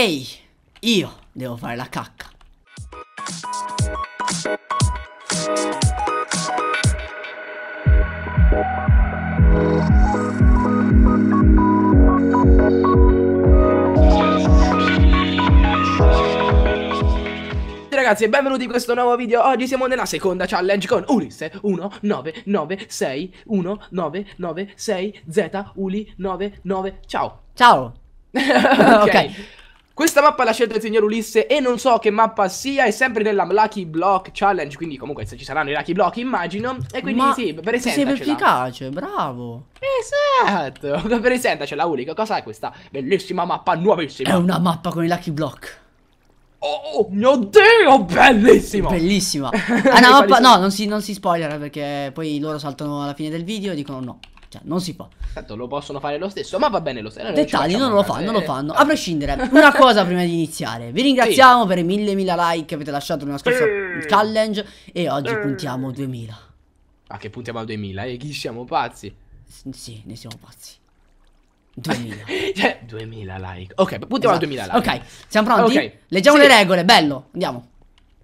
Ehi, io devo fare la cacca. ragazzi e benvenuti in questo nuovo video Oggi siamo nella seconda challenge con Ulisse 1996 1996 Z Uli 99 Ciao Ciao Ok, okay. Questa mappa la scelta del signor Ulisse e non so che mappa sia, è sempre nella Lucky Block Challenge, quindi comunque se ci saranno i Lucky Block immagino. E quindi Ma sì, presentacela. Sei efficace, bravo. Esatto, presentacela Ulico, è questa bellissima mappa nuovissima? È una mappa con i Lucky Block. Oh, oh mio dio, bellissimo! Bellissima! È una mappa, no, non si, non si spoilera perché poi loro saltano alla fine del video e dicono no. Cioè, non si può. Tanto lo possono fare lo stesso, ma va bene lo stesso. Dettagli, non lo fanno, non lo fanno. Eh. A prescindere, una cosa prima di iniziare. Vi ringraziamo sì. per i mille mila like che avete lasciato nella scorsa challenge e oggi puntiamo 2000. Ah, che puntiamo a 2000? E chi siamo pazzi? sì, ne siamo pazzi. 2000. cioè, 2000 like. Ok, puntiamo esatto. a 2000 like. Ok, siamo pronti? Okay. Leggiamo sì. le regole, bello. Andiamo.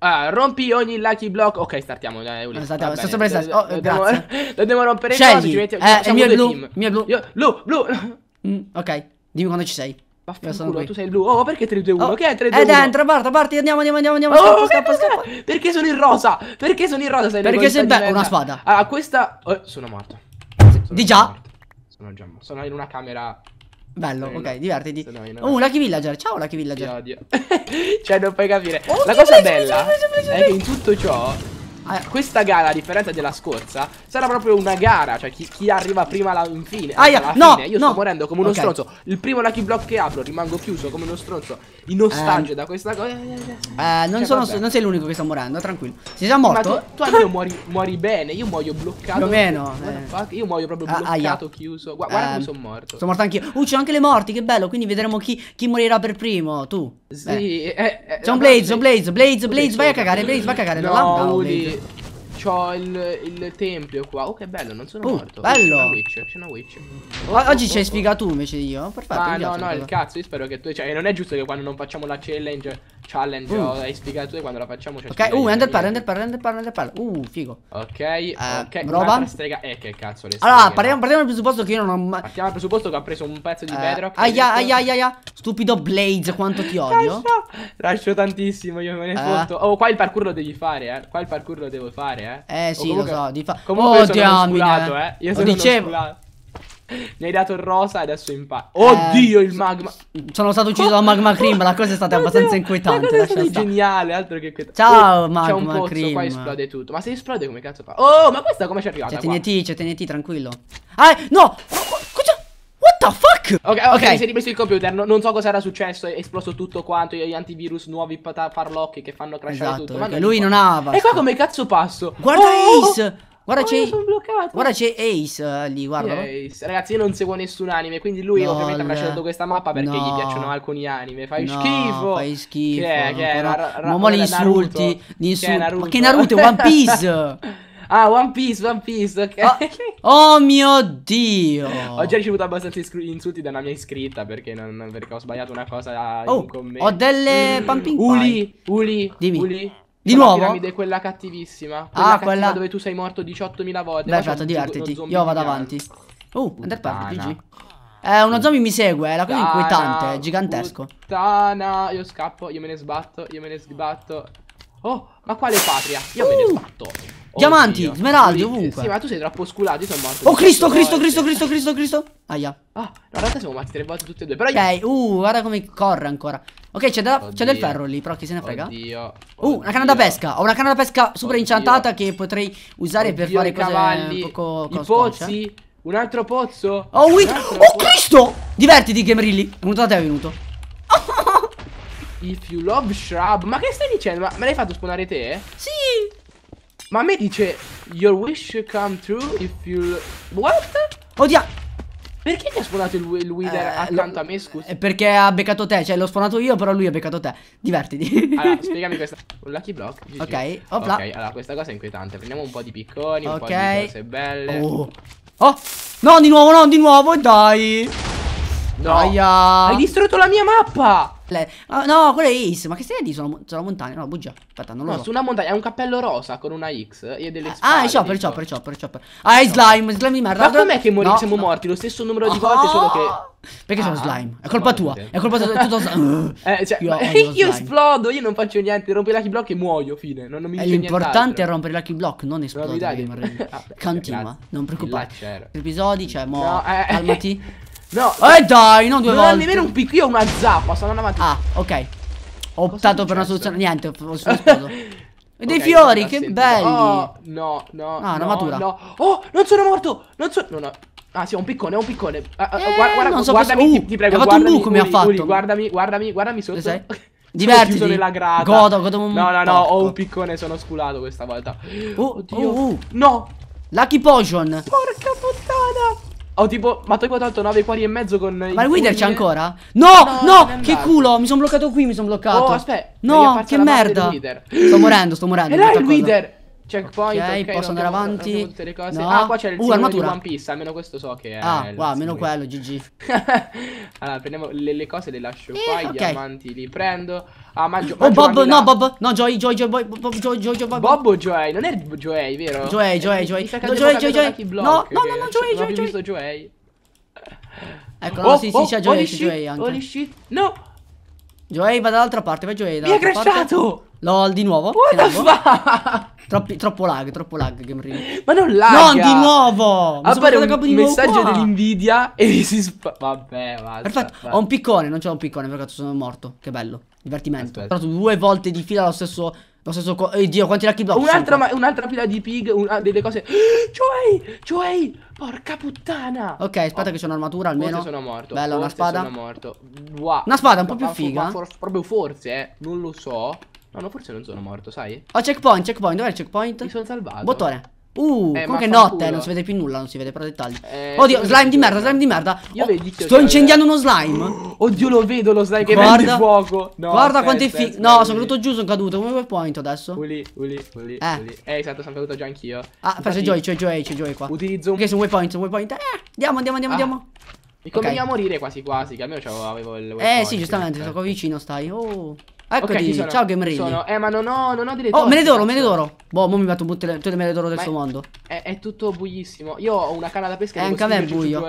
Ah, rompi ogni lucky block. Ok, startiamo. Dai, Uli. Startiamo, sto sopra oh, dobbiamo, dobbiamo rompere Scegli. cose. Ci metti, eh, eh il mio blu. Team. Mio blu. Io, blu, blu. Mm, ok, dimmi quando ci sei. Vaffanculo, tu sei blu. Oh, perché 3 2 1? Oh, che è 3 2 1? È dentro, porta, parti, andiamo, andiamo, andiamo, andiamo. Oh, scappa, scappa, scappa. Perché sono in rosa? Perché sono in rosa? Sei perché sei bello, una spada. Ah, questa oh, sono morto. Sono di già? Morto. Sono già morto. Sono in una camera Bello, Bello, ok, divertiti. No, no. Oh, uh, Lucky Villager. Ciao, Lucky Villager. Ti odio. cioè, non puoi capire. Oh, La cosa bella è che in tutto ciò Ah, questa gara, a differenza della scorsa, sarà proprio una gara. Cioè, chi, chi arriva prima alla fine. Aia, alla no, fine. Io no. sto morendo come uno okay. stronzo. Il primo lucky block che apro, rimango chiuso come uno stronzo. In ostaggio um, da questa cosa. Eh, eh, eh, non, cioè, sono, non, sei l'unico che sta morendo, tranquillo. Sei già morto? Ma tu, tu almeno muori, muori, bene. Io muoio bloccato. Più o meno. Eh. Io muoio proprio ah, bloccato, aia. chiuso. Guarda, um, come sono morto. Sono morto anch'io. Uh, c'ho anche le morti, che bello. Quindi vedremo chi, chi morirà per primo. Tu. Sì, eh, eh, John Blaze, John Blaze, Blaze, Blaze, vai a cagare, Blaze, vai a cagare. No, Udi c'ho il, il, tempio qua. Oh, che bello, non sono oh, morto. Bello. Oh, c'è una witch, oh, Oggi ci sfiga sfigato tu invece di io. Perfetto. Ah, no, no, il cazzo. Io spero che tu. Cioè, non è giusto che quando non facciamo la challenge. Challenge, oh, hai sfiga tu e quando la facciamo. Cioè, ok, uh, ender pearl, ender pearl, ender pearl, ender pearl. Uh, figo. Ok, eh, ok. Roba. Strega... Eh, che cazzo. Le allora, parliamo, parliamo dal presupposto che io non ho mai. Partiamo dal presupposto che ho preso un pezzo di eh, Aia, aia, aia, aia. Stupido Blaze, quanto ti odio. Lascio tantissimo, io me ne eh. foto. Oh, qua il parkour lo devi fare, eh. Qua il parkour lo devo fare, eh eh. Eh sì, comunque, lo so. Di fa... Comunque oh, sono sculato, eh. Io sono lo dicevo. Sculato. Mi hai dato il rosa e adesso impara. Eh, oddio, eh, il magma. Sono stato ucciso oh, da Magma Cream. La cosa è stata oddio, abbastanza inquietante. La cosa è geniale. Altro che inquietante. Ciao, oh, Magma C'è un pozzo, Cream. qua esplode tutto. Ma se esplode, come cazzo fa? Oh, ma questa come ci è arrivata? C'è TNT, c'è TNT, tranquillo. Ah, no! the fuck? Ok, ok, okay. mi sei rimesso il computer, no, non so cosa era successo, è esploso tutto quanto, gli antivirus nuovi farlocchi che fanno crashare esatto, tutto. Ma lui non ha E qua come cazzo passo? Guarda oh! oh Ace! Guarda oh, c'è Guarda c'è Ace uh, lì, guarda. Ace. Ragazzi, io non seguo nessun anime, quindi lui no, ovviamente avrà scelto questa mappa perché no. gli piacciono alcuni anime. Fai no, schifo. Fai schifo. Che è, che è, ra, ra, ma ra, gli insulti, gli insulti. Ma che Naruto, One Piece. Ah, One Piece, One Piece, ok. Oh, oh mio Dio! Ho già ricevuto abbastanza insulti da una mia iscritta perché, non, perché ho sbagliato una cosa oh, in commento. Ho delle mm. pumping Uli, Uli, Dimmi. Uli. Di Sono nuovo? La piramide quella cattivissima. Ah, quella ah, quella dove tu sei morto 18.000 volte. Dai, Fiato, certo, divertiti. Io vado avanti. Oh, uh, Ender Party, GG. Eh, uno zombie mi segue, è la cosa inquietante, è gigantesco. Puttana, io scappo, io me ne sbatto, io me ne sbatto. Oh, ma quale patria? Io uh, me ne ho uh! fatto. diamanti, Dio. smeraldi, ovunque. Sì, ma tu sei troppo sculato, io sono morto. Oh Cristo, Cristo, Cristo, Cristo, Cristo, Cristo. Aia. Ah, in realtà siamo morti tre volte tutti e due, però Ok, io... uh, guarda come corre ancora. Ok, c'è, del ferro lì, però chi se ne frega? Oddio, oddio. Uh, una canna da pesca. Ho una canna da pesca super oddio. incantata che potrei usare oddio, per fare cose cavalli, un po' I un altro pozzo. Oh, un altro oh pozzo. Cristo! Divertiti, Gamerilli. È venuto da te, è venuto. If you love shrub. Ma che stai dicendo? Ma me l'hai fatto spawnare te? Sì. Ma a me dice Your wish come true if you... What? Oddio Perché ti ha spawnato il, il Wither eh, accanto a me, scusa? È eh, Perché ha beccato te, cioè l'ho spawnato io, però lui ha beccato te. Divertiti. Allora, spiegami questa... Un lucky block. GG. Ok, opla. Ok, allora, questa cosa è inquietante. Prendiamo un po' di picconi, un okay. po' di cose belle. Oh. oh! No, di nuovo, no, di nuovo, dai! No! Aia. Ah. Hai distrutto la mia mappa! Le... Oh, no, quella è Ace. Ma che stai a dire? Sono, sono montagne. No, bugia. Aspetta, non lo no, so. su una montagna. È un cappello rosa con una X. E delle ah, ah, spalle. Ah, è chopper, chopper, chopper, chopper. Ah, è slime. Slime di merda. Ma com'è che mori- no, siamo no. morti? Lo stesso numero di volte, oh! solo che. Perché ah, sono slime? È colpa tua. È colpa tua. Tutto slime. eh, cioè, io, io esplodo. Io non faccio niente. Rompi i lucky block e muoio. Fine. Non, non mi L'importante è rompere i lucky block. Non esplodere. Continua. Non preoccupare. Episodi, cioè, mo. Eh. Calmati. No. Eh dai, non due non volte. Non ho nemmeno un picco, io ho una zappa, sono andando avanti. Ah, ok. Ho Cosa optato per una soluzione. Niente, ho sposato. E dei okay, fiori, che sentito. belli. Oh, no, no. Ah, una matura. No. Oh, non sono morto. Non sono. No, no. Ah, sì, ho un piccone, ho un piccone. Ah, ah eh, guarda, guarda, so guardami, uh, ti, ti prego. Ha fatto un buco, mi ha fatto. Uri, guardami, guardami, guardami sotto. Sei? Divertiti. Sono nella grata. Godo, godo un No, no, no, ho un piccone, sono sculato questa volta. Oh, Oddio. Oh, oh. No. Lucky potion. Porca puttana. Ho tipo, ma tu hai quotato 9 cuori e mezzo con Ma il Wither c'è ancora? No, no, no che culo, mi sono bloccato qui, mi sono bloccato Oh, aspetta, no, che merda Sto morendo, sto morendo Era il Wither Checkpoint, ok, okay posso andare abbiamo, avanti. No. Ah, qua c'è il uh, armatura. di One Piece, almeno questo so che è. Ah, qua, almeno quello, GG. allora, prendiamo le, le, cose le lascio eh, qua, okay. i diamanti li prendo. Ah, ma Gio Oh, Bob, no, Bob, no, Joy, Joy, Joy, Boy, Bob, Joy, Joy, Joy, Bob. Bob o Joy? Non è Joy, vero? Joy, Joy, Joy. No, Joy, Joy, Joy. No, no, no, ecco, oh, no, Joy, Joy, Joy. visto Joy. Ecco, no, oh, sì, sì, c'è Joy, c'è Joy anche. Holy shit, no! Joy va dall'altra parte, vai Joy, dall'altra parte. Mi è crashato! LOL di nuovo. What the Troppi, troppo lag, troppo lag Gamerin. Ma non lag. No, di nuovo. Mi Appare un di messaggio dell'invidia e si spa... Vabbè, basta, Perfetto, basta. ho un piccone, non c'è un piccone perché sono morto. Che bello. Divertimento. Aspetta. Ho trovato due volte di fila lo stesso lo stesso co- eh, Dio, quanti lucky block Un'altra, un'altra pila di pig, una, ah, delle cose Cioè Cioè porca puttana Ok, aspetta oh. che c'è un'armatura almeno Forse sono morto Bella, una spada sono morto. Wow. Una spada un po' più figa for Proprio forse, eh, non lo so No, no, forse non sono mm. morto, sai? Ho oh, checkpoint, checkpoint, dov'è il checkpoint? Mi sono salvato. Bottone. Uh, eh, comunque è notte, non si vede più nulla, non si vede però dettagli. Eh, Oddio, slime di merda, slime di merda. Oh, sto incendiando uno slime. Oddio, lo vedo lo slime che guarda, prende fuoco. No, guarda quanti fi. No, sono caduto giù, sono caduto. Come vuoi point adesso? Uli, uli, uli. Eh, uli. eh esatto, sono caduto già anch'io. Ah, Infatti, c'è Joy, c'è Joy, c'è Joy qua. Utilizzo un. Ok, sono waypoint, sono waypoint. Eh, andiamo, andiamo, andiamo, ah. andiamo. Mi okay. morire quasi quasi, che almeno avevo il Eh sì, giustamente, sto qua vicino, stai. Oh. Eccoti, okay, ciao Gamerilli. Sono. Eh, ma non ho, non ho delle Oh, me ne d'oro, me ne d'oro. Boh, mo mi metto tutte le, tutte le d'oro del suo mondo. È, è, tutto buiissimo. Io ho una canna da pesca. E anche a me è buio.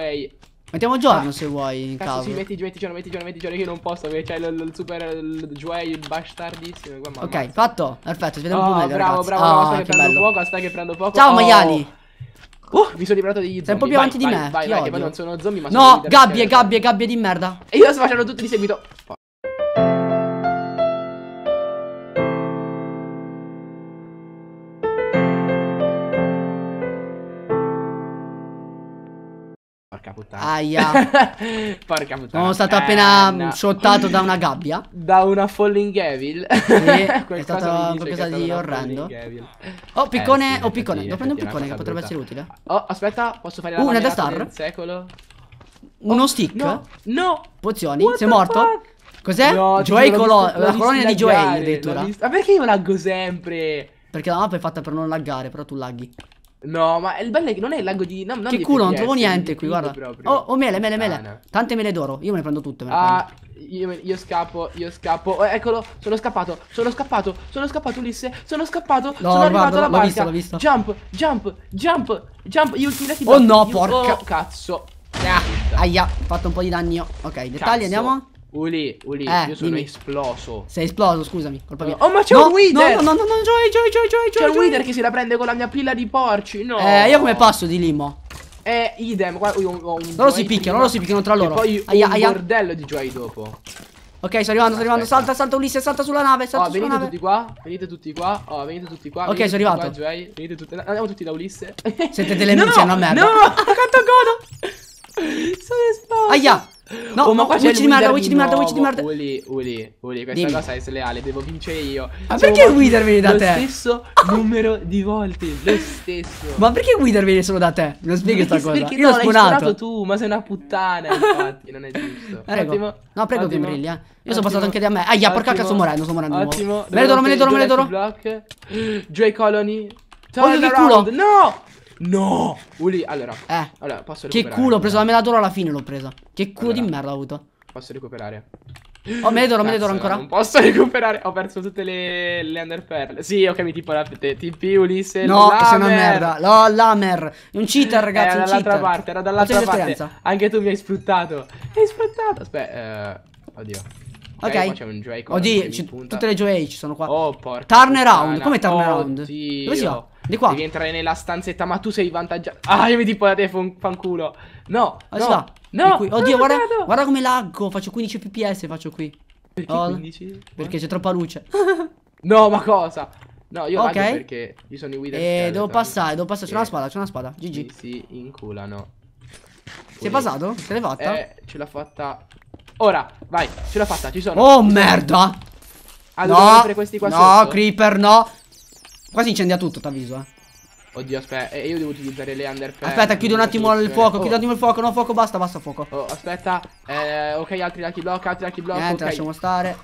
Mettiamo giorno ah, se vuoi in caso. Sì, metti, metti giorno, metti giorno, metti giorno. Io non posso perché c'è il, il, super Joey bastardissimo. Qua, ok, massa. fatto. Perfetto, ci vediamo oh, meglio, Bravo, ragazzi. bravo, oh, ah, che, che prendo fuoco, aspetta che prendo fuoco. Ciao, oh. maiali. Uh, mi sono liberato degli zombie. Sei un po' più avanti vai, di vai, me. Vai, vai, che poi non sono zombie, ma no, sono. No, gabbie, cioè, gabbie, gabbie di merda. E io sto facendo tutti di seguito. puttana. Aia. Porca puttana. Sono stato appena eh, mm, no. da una gabbia. Da una Falling Evil. Sì, è stato qualcosa di orrendo. Oh, eh, piccone, eh, sì, oh, piccone. Devo prendere un piccone che potrebbe essere utile. Oh, aspetta, posso fare la una da star. secolo? Uno oh, stick? No, no. Pozioni, What sei morto? Cos'è? No, Joey Colon la colonia di Joey addirittura. Ma perché io laggo sempre? Perché la mappa è fatta per non laggare, però tu laghi. No, ma il bello è che non è il lago di... No, non che culo, non trovo niente qui, guarda. Oh, oh, mele, mele, mele. Ah, no. Tante mele d'oro, io me ne prendo tutte. Me ne ah, prendo. Io, io, scappo, io scappo. Oh, eccolo, sono scappato, sono scappato, sono scappato Ulisse, sono scappato, no, sono arrivato alla barca. L'ho visto, l'ho visto. Jump, jump, jump, jump, gli ultimi dati. Oh no, porca. Oh, cazzo. Ah, aia, ho fatto un po' di danno. Ok, dettagli, cazzo. andiamo. Uli, Uli, eh, io sono dimmi. esploso. Sei esploso, scusami, colpa mia. Oh, ma c'è no, un Wither! No, no, no, no, Joy, Joy, Joy, Joy, C'è un Wither che si la prende con la mia pila di porci, no! Eh, io come passo di limo? Eh, idem, guarda, io ho un Loro si picchiano, loro si picchiano tra loro. E poi aia, un aia. bordello di Joy dopo. Ok, sto arrivando, sto arrivando, salta, salta Ulisse, salta sulla nave, salta oh, sulla venite tutti qua, venite tutti qua, oh, venite tutti qua. Ok, sono arrivato. Qua, Joy. venite tutti, andiamo tutti da Ulisse. Siete delle no, minchie, no, una merda. No, quanto godo! sono esploso! Aia! No, oh, ma qua c'è di merda, witch di merda, witch di merda. Uli, Uli, Uli, questa Dimmi. cosa è sleale, devo vincere io. Ma cioè, perché Wither viene da te? Lo stesso numero di volte, lo stesso. Ma perché Wither viene solo da te? Non spieghi questa cosa. Perché io no, l'ho spunato tu, ma sei una puttana, infatti, non è giusto. Prego. Attimo, no, prego che brilli, eh. Io attimo, sono passato anche da me. Aia, porca cazzo, sto morendo, sto morendo. Ottimo. Me ne do, me ne do, me ne do. Joy Colony. Oh, il culo. No! No! Uli, allora. Eh. Allora, posso recuperare Che culo, ho preso la meladoro alla fine l'ho presa. Che culo allora, di merda ho avuto. Posso recuperare. Oh, meladoro, meladoro ancora. Non posso recuperare. Ho perso tutte le, le underperle. Sì, ok, mi tipo la te. TP Ulisse. No, lamer. sei una merda. No, lamer. Un cheater, ragazzi. un Era dall'altra parte, era dall'altra parte. Anche tu mi hai sfruttato. Mi hai sfruttato. Aspetta, eh, oddio. Ok. un Oddio, tutte le Joy ci sono qua. Oh, porca. Turn around. Come turn around? Dove si va? Di qua. Devi entrare nella stanzetta, ma tu sei vantaggiato. Ah, io mi tipo da te fanculo. No, ah, no, va. no. Oddio, guarda, guarda come laggo. Faccio 15 fps, faccio qui. Perché oh, 15? Perché c'è troppa luce. no, ma cosa? No, io okay. perché io sono i guida. E eh, devo passare, devo passare. C'è una spada, c'è una spada. GG. Sì, sì, inculano. Poi... Sei passato? Ce l'hai fatta? Eh, ce l'ho fatta. Ora, vai, ce l'ho fatta, ci sono. Oh, merda! Allora, no, no, sotto? creeper, no. Qua si incendia tutto, t'avviso, eh. Oddio, aspetta, eh, io devo utilizzare le underpen. Aspetta, chiudi un attimo il fuoco, oh. chiudi un attimo il fuoco, no fuoco, basta, basta fuoco. Oh, aspetta, eh, ok, altri lucky block, altri lucky block. Niente, okay. lasciamo stare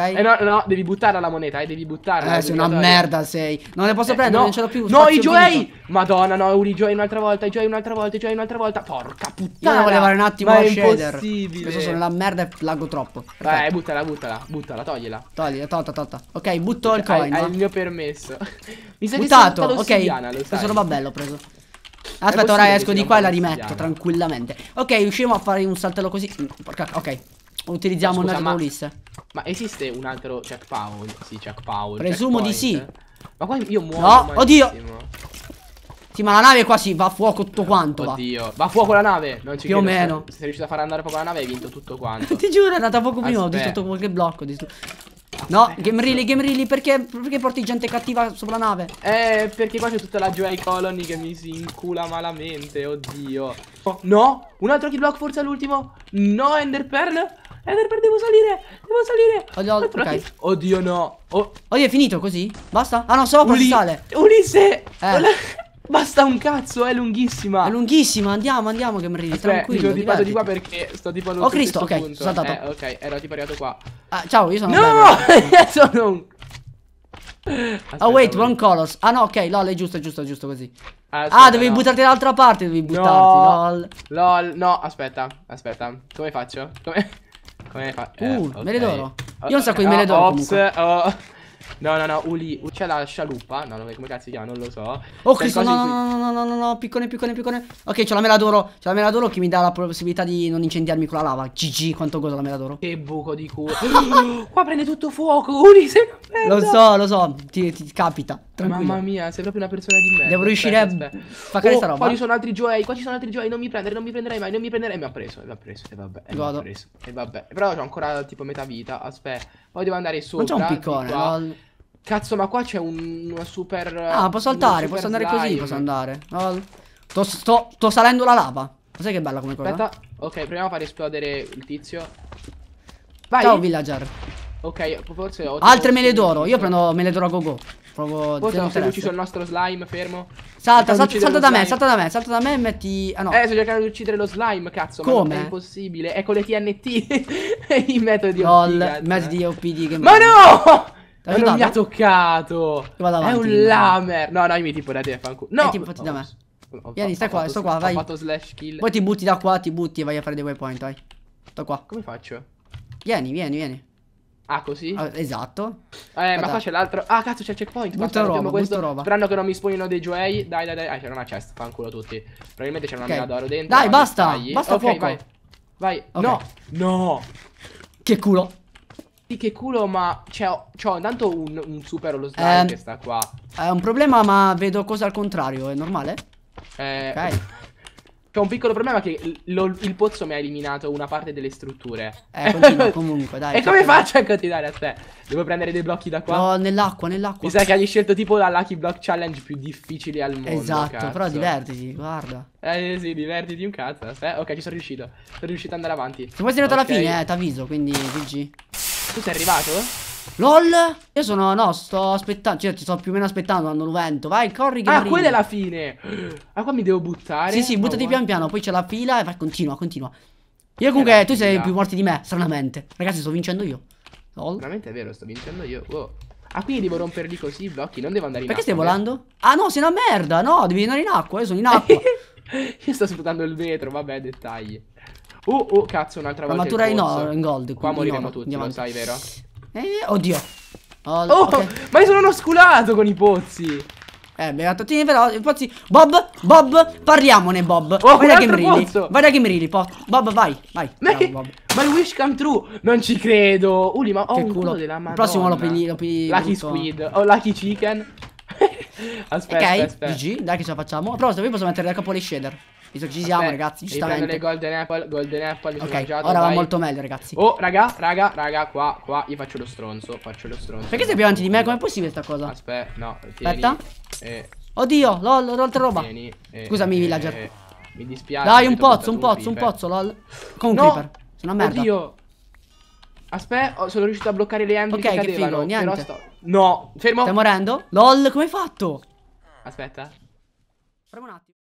ok? Eh no, no, devi buttare la moneta, eh, devi buttarla. Eh, sei una merda sei. Non le posso eh, prendere, no. non ce l'ho più. No, i joy! Madonna, no, i joy un'altra volta, i joy un'altra volta, i joy un'altra volta. Porca puttana. Io volevo fare un attimo Ma a shader. Impossibile. Questo sono la merda e laggo troppo. Perfetto. Eh, buttala, buttala, buttala, togliela. Togliela, tolta, tolta. Ok, butto il coin. Hai, hai il mio permesso. Mi sei buttato, ok. Questo roba bello ho preso. Aspetta, ora esco di qua e la rimetto tranquillamente. Ok, riusciamo a fare un saltello così. Mm, porca, ok. Utilizziamo Scusa, un attimo ma... Ulisse. Ma esiste un altro Jack Powell? Sì, Jack Powell. Presumo di sì. Ma qua io muoio. No, malissimo. oddio. Sì, ma la nave qua si sì, va a fuoco tutto quanto. Oddio, va, va a fuoco la nave. Non ci Più o meno. Se sei riuscito a far andare poco la nave, hai vinto tutto quanto. Ti giuro, è andata poco prima. Ho distrutto qualche blocco. Distrutto. No, game really, game really, perché, perché porti gente cattiva sopra la nave? Eh, perché qua c'è tutta la Joy Colony che mi si incula malamente, oddio. Oh, no, un altro key block forse all'ultimo. No, Ender Pearl. Ederper, eh, devo salire! Devo salire! Oddio, okay. Oddio no! Oh. Oddio, è finito così? Basta? Ah no, sopra Uli si sale! Ulisse! Eh. Basta un cazzo, è lunghissima! È lunghissima, andiamo, andiamo, che Aspetta, tranquillo. sono tipato di qua perché sto tipando Oh Cristo, ok, punto. saltato. Eh, ok, ero tipo arrivato qua. Ah, ciao, io sono No! sono un... Oh, aspetta, oh wait, wait, wrong colors. Ah no, ok, lol, è giusto, è giusto, è giusto così. Ah, aspetta, ah, devi no. buttarti dall'altra parte, devi buttarti, no. lol. Lol, no, aspetta, aspetta. Come faccio? Come... Come fa? uh, eh, okay. mele d'oro. Io ho un sacco di mele d'oro. Oh, ops, oh. No, no, no, Uli, c'è la scialuppa. No, no, come cazzo si chiama? Non lo so. Oh, Cristo, no, no, no, no, no, no, no, no, piccone, piccone, piccone. Ok, c'è la mela d'oro. C'è la mela d'oro che mi dà la possibilità di non incendiarmi con la lava. GG, quanto godo la mela d'oro. Che buco di culo. Qua prende tutto fuoco, Uli, sei una merda. Lo so, lo so, ti, ti capita. Tranquillo. Mamma mia, sei proprio una persona di merda. Devo riuscire a fare questa oh, roba. Qua ci sono altri Joey, qua ci sono altri Joey, non mi prendere, non mi prenderei mai, non mi prenderei. Mi ha preso, mi ha preso, e vabbè. mi ha preso, e vabbè. Però ho ancora tipo metà vita, aspetta. Poi devo andare sopra. Non c'è un piccone, no? Cazzo, ma qua c'è un, una super... Ah, posso saltare, posso andare slime. così, posso andare. Oh, sto, sto, sto, salendo la lava. Ma sai che bella come cosa? Aspetta, ok, proviamo a far esplodere il tizio. Vai. Ciao, villager. Ok, forse ho... Altre mele d'oro, io prendo mele d'oro a go go. Provo... Forse non sei ucciso il nostro slime, fermo. Salta, salta, salta da slime. me, salta da me, salta da me e metti... Ah no. Eh, sto cercando di uccidere lo slime, cazzo. Come? Ma è impossibile. È con le TNT. I metodi... LOL, metodi eh. OPD. Ma no! Eh, non mi ha toccato. Avanti, è un lamer. No, no, io mi tipo da te. No. Tipo, fatti oh, da me. Vieni, stai qua, sto qua, vai. Ho fatto slash kill. Poi ti butti da qua, ti butti e vai a fare dei waypoint, vai. Sto qua. Come faccio? Vieni, vieni, vieni. Ah, così? Ah, esatto. Eh, Guarda. ma qua c'è l'altro. Ah, cazzo, c'è il checkpoint. Butta roba, questo. roba. Tranne che non mi spawnino dei joei. Dai, dai, dai. Ah, c'era una chest, fanculo tutti. Probabilmente c'è una okay. mina d'oro dentro. Dai, basta. Basta okay, fuoco. Vai. Vai. Okay. No. No. Che culo. Sì, che culo, ma c'ho intanto un, un, super lo slime eh, che sta qua. È un problema, ma vedo cose al contrario, è normale? Eh, ok. C'è un piccolo problema che lo, il pozzo mi ha eliminato una parte delle strutture. Eh, comunque, dai. E come faccio a continuare a te? Devo prendere dei blocchi da qua? No, nell'acqua, nell'acqua. Mi sa che hai scelto tipo la Lucky Block Challenge più difficile al mondo, Esatto, cazzo. però divertiti, guarda. Eh sì, divertiti un cazzo. Eh, ok, ci sono riuscito. Sono riuscito ad andare avanti. Se poi sei andato okay. alla fine, eh, t'avviso, quindi GG. Tu sei arrivato? LOL? Io sono, no, sto aspettando, cioè ti sto più o meno aspettando quando lo vento Vai, corri che Ah, arrivi. quella è la fine Ah, qua mi devo buttare Sì, sì, oh, buttati no, pian piano, poi c'è la fila e vai, continua, continua Io comunque, tu sei più morti di me, stranamente Ragazzi, sto vincendo io LOL Veramente è vero, sto vincendo io wow. Ah, quindi devo romperli così i blocchi, non devo andare in Perché acqua Perché stai volando? Eh? Ah, no, sei una merda, no, devi andare in acqua, io sono in acqua Io sto sfruttando il vetro, vabbè, dettagli Oh, oh, cazzo, un'altra volta. Ma tu in gold. Qua moriremo tutti, andiamo. lo sai, vero? Eh, oddio. Oh, oh okay. ma io sono uno sculato con i pozzi. Eh, beh, beatotini però, pozzi. Bob, Bob, parliamone, Bob. Oh, vai da Game Really. Vai da Game Really, Bob, vai, vai. Ma, Bravo, Bob. ma wish come true. Non ci credo. Uli, ma ho che un culo della mano. Il prossimo lo pigli, lo pigli. Lucky tutto. Squid. oh, Lucky Chicken. aspetta, Ok, aspetta. GG, dai che ce la facciamo. A proposito, qui posso mettere da capo le shader. Visto che ci siamo, Vabbè, ragazzi, giustamente. le Golden Apple, Golden Apple, Ok, ora va molto meglio, ragazzi. Oh, raga, raga, raga, qua, qua, io faccio lo stronzo, faccio lo stronzo. Perché sei più avanti di me? Com'è possibile sta cosa? Aspetta, no, tieni, Aspetta. Eh, Oddio, lol, ho roba. Tieni, eh, Scusami, eh, villager. Eh, mi dispiace. Dai, un pozzo, un pozzo, un pozzo, lol. Con no. creeper. Sono a merda. Oddio. Aspetta, oh, sono riuscito a bloccare le ambiti okay, che Ok, che figo, niente. Sto... No, fermo. Stai morendo? Lol, come hai fatto? Aspetta. Premo un attimo.